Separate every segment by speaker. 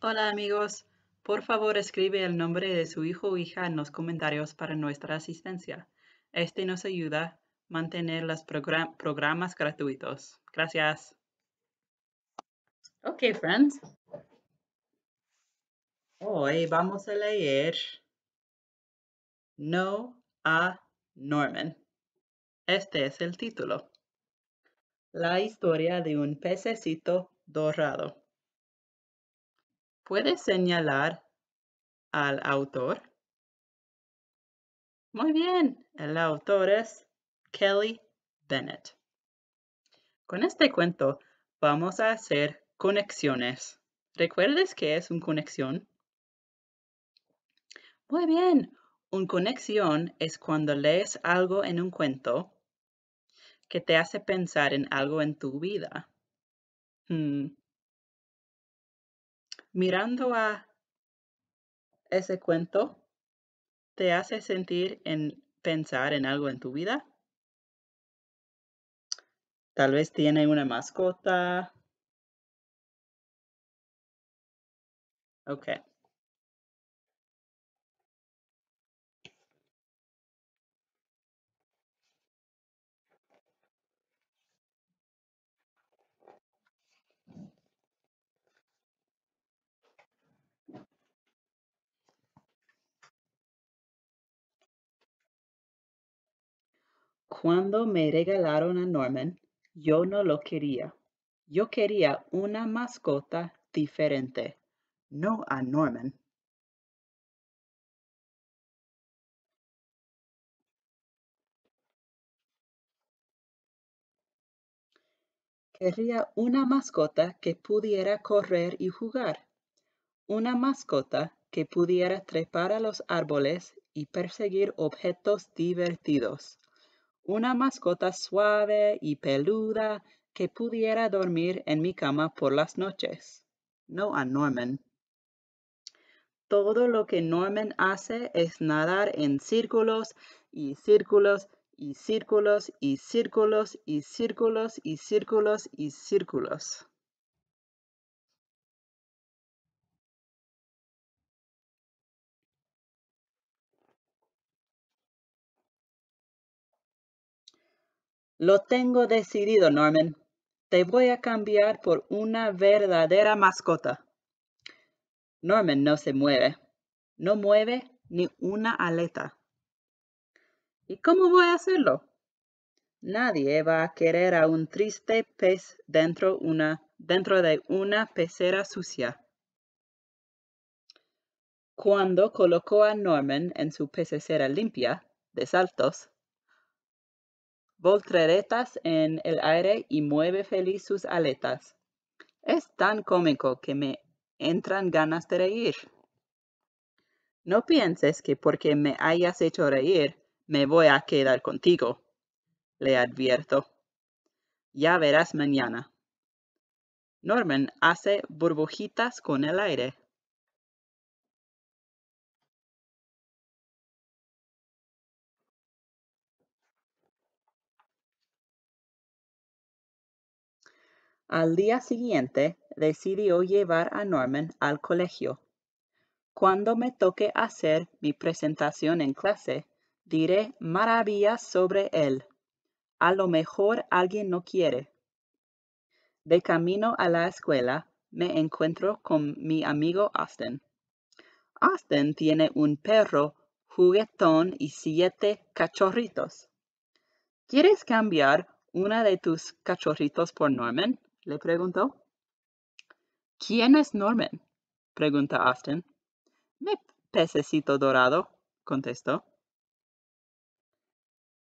Speaker 1: Hola amigos, por favor escribe el nombre de su hijo o hija en los comentarios para nuestra asistencia. Este nos ayuda a mantener los programas gratuitos. Gracias. Ok, friends. Hoy vamos a leer No a Norman. Este es el título. La historia de un pececito dorado. ¿Puedes señalar al autor? Muy bien, el autor es Kelly Bennett. Con este cuento vamos a hacer conexiones. ¿Recuerdas qué es una conexión? Muy bien, un conexión es cuando lees algo en un cuento que te hace pensar en algo en tu vida. Hmm, mirando a ese cuento, ¿te hace sentir en pensar en algo en tu vida?
Speaker 2: Tal vez tiene una mascota. Okay. Cuando me regalaron
Speaker 1: a Norman, yo no lo quería. Yo quería una mascota
Speaker 2: diferente, no a Norman. Quería una mascota que pudiera correr
Speaker 1: y jugar. Una mascota que pudiera trepar a los árboles y perseguir objetos divertidos una mascota suave y peluda que pudiera dormir en mi cama por las noches. No a Norman. Todo lo que Norman hace es nadar en círculos y círculos y círculos y círculos
Speaker 2: y círculos y círculos y círculos. Lo
Speaker 1: tengo decidido, Norman. Te voy a cambiar por una verdadera mascota. Norman no se mueve. No mueve ni una aleta. ¿Y cómo voy a hacerlo? Nadie va a querer a un triste pez dentro, una, dentro de una pecera sucia. Cuando colocó a Norman en su pecera limpia, de saltos, volteretas en el aire y mueve feliz sus aletas. Es tan cómico que me entran ganas de reír. No pienses que porque me hayas hecho reír, me voy a quedar contigo, le advierto.
Speaker 2: Ya verás mañana. Norman hace burbujitas con el aire. Al día siguiente decidió llevar
Speaker 1: a Norman al colegio. Cuando me toque hacer mi presentación en clase, diré maravillas sobre él. A lo mejor alguien no quiere. De camino a la escuela, me encuentro con mi amigo Austin. Austin tiene un perro juguetón y siete cachorritos. ¿Quieres cambiar una de tus cachorritos por Norman? le preguntó. ¿Quién es Norman? pregunta Austin. Mi pececito dorado, contestó.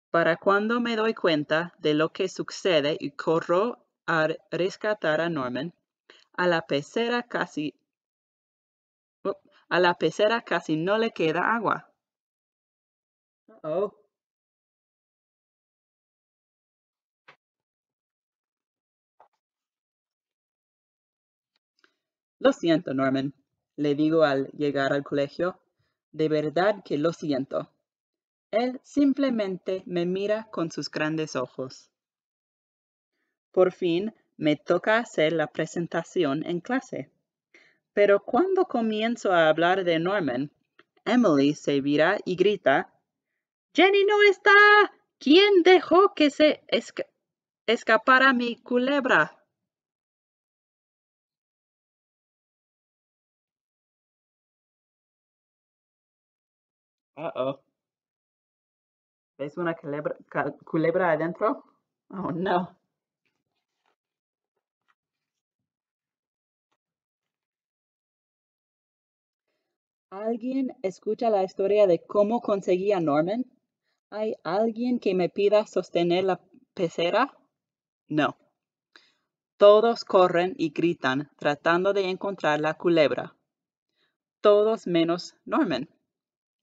Speaker 1: Para cuando me doy cuenta de lo que sucede y corro a rescatar a Norman, a la pecera
Speaker 2: casi oh, a la pecera casi no le queda agua. oh.
Speaker 1: Lo siento, Norman, le digo al llegar al colegio. De verdad que lo siento. Él simplemente me mira con sus grandes ojos. Por fin me toca hacer la presentación en clase. Pero cuando comienzo a hablar de Norman, Emily se vira y grita, Jenny no está. ¿Quién dejó que se
Speaker 2: escapara mi culebra? oh ¿Ves una culebra, culebra adentro? Oh, no. ¿Alguien escucha la historia de cómo
Speaker 1: conseguía Norman? ¿Hay alguien que me pida sostener la pecera? No. Todos corren y gritan tratando de encontrar la culebra. Todos menos Norman.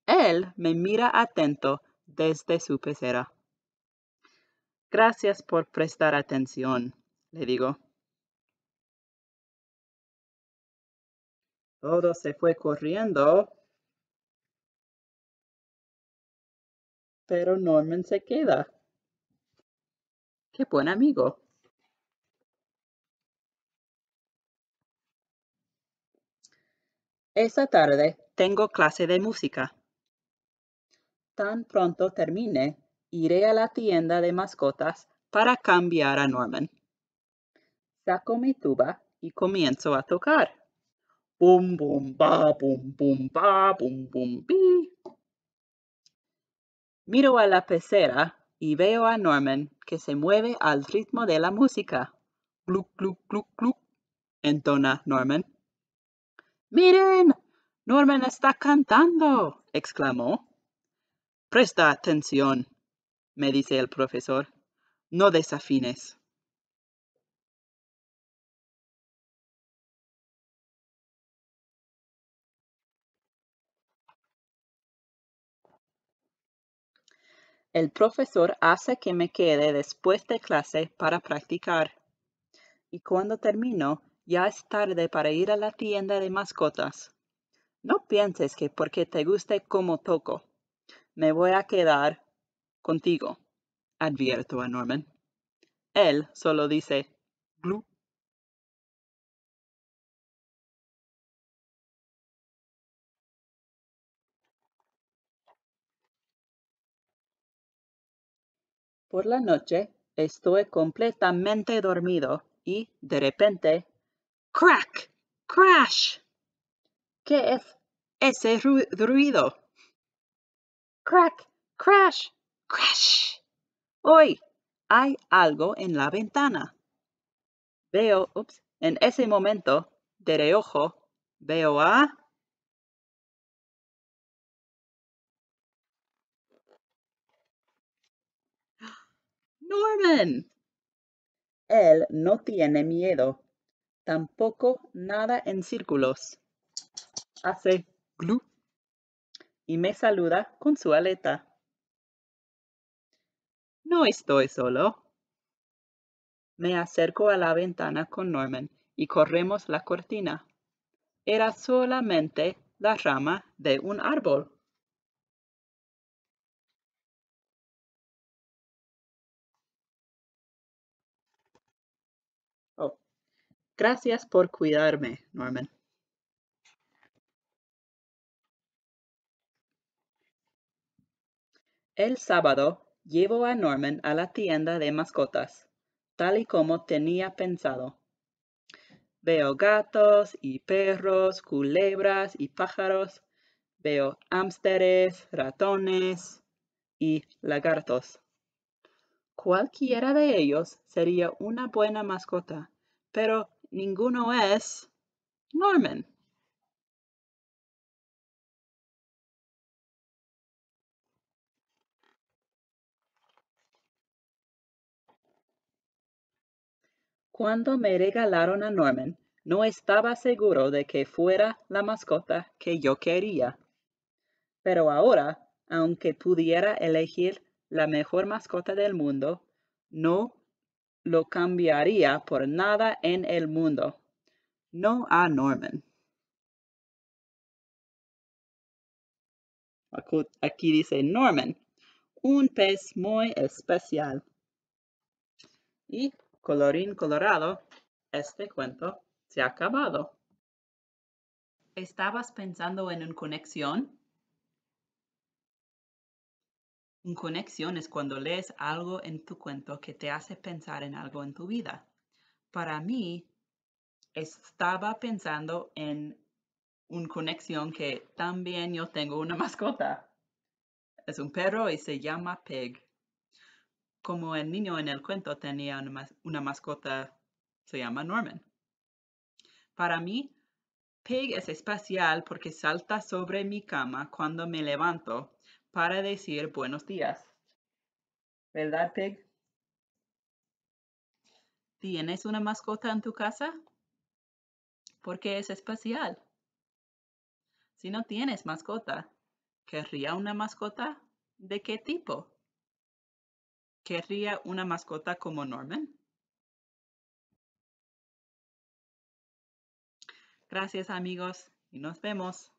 Speaker 1: Él me mira atento desde su pecera. Gracias por prestar atención, le digo.
Speaker 2: Todo se fue corriendo, pero Norman se queda. Qué buen amigo.
Speaker 1: Esta tarde tengo clase de música. Tan pronto termine, iré a la tienda de mascotas para cambiar a Norman. Saco mi tuba y comienzo a tocar.
Speaker 2: Bum, bum, ba, bum, bum, ba, bum, bum, bi.
Speaker 1: Miro a la pecera y veo a Norman que se mueve al ritmo de la música. Gluc, gluc, gluc, gluc, entona Norman. Miren, Norman está cantando, exclamó.
Speaker 2: Presta atención, me dice el profesor, no desafines. El profesor hace que me quede después de
Speaker 1: clase para practicar. Y cuando termino, ya es tarde para ir a la tienda de mascotas. No pienses que porque te guste como toco, me voy a quedar contigo, advierto a Norman.
Speaker 2: Él solo dice, glu. Por la noche estoy
Speaker 1: completamente dormido y de repente, crack, crash. ¿Qué es ese ruido? crack, crash, crash. Hoy hay algo
Speaker 2: en la ventana. Veo, ups, en ese momento, de reojo, veo a... Norman.
Speaker 1: Él no tiene miedo, tampoco nada en círculos. Hace glu, y me saluda con su aleta. No estoy solo. Me acerco a la ventana con Norman y corremos la cortina.
Speaker 2: Era solamente la rama de un árbol. Oh. Gracias por cuidarme, Norman.
Speaker 1: el sábado llevo a norman a la tienda de mascotas tal y como tenía pensado veo gatos y perros culebras y pájaros veo ámsteres, ratones y lagartos cualquiera de ellos
Speaker 2: sería una buena mascota pero ninguno es norman Cuando me regalaron a Norman, no estaba seguro
Speaker 1: de que fuera la mascota que yo quería. Pero ahora, aunque pudiera elegir la mejor mascota del mundo, no
Speaker 2: lo cambiaría por nada en el mundo. No a Norman. Aquí dice Norman, un pez muy especial.
Speaker 1: Y Colorín colorado, este cuento se ha acabado. ¿Estabas pensando en un conexión? Un conexión es cuando lees algo en tu cuento que te hace pensar en algo en tu vida. Para mí, estaba pensando en un conexión que también yo tengo una mascota. Es un perro y se llama Pig como el niño en el cuento tenía una, mascota, se llama Norman. Para mí, Pig es especial porque salta sobre mi cama cuando me levanto para decir buenos días. ¿Verdad, Pig? ¿Tienes una mascota en tu casa? Porque es especial. Si no tienes mascota, ¿querría una mascota?
Speaker 2: ¿De qué tipo? ¿Querría una mascota como Norman? Gracias amigos y nos vemos.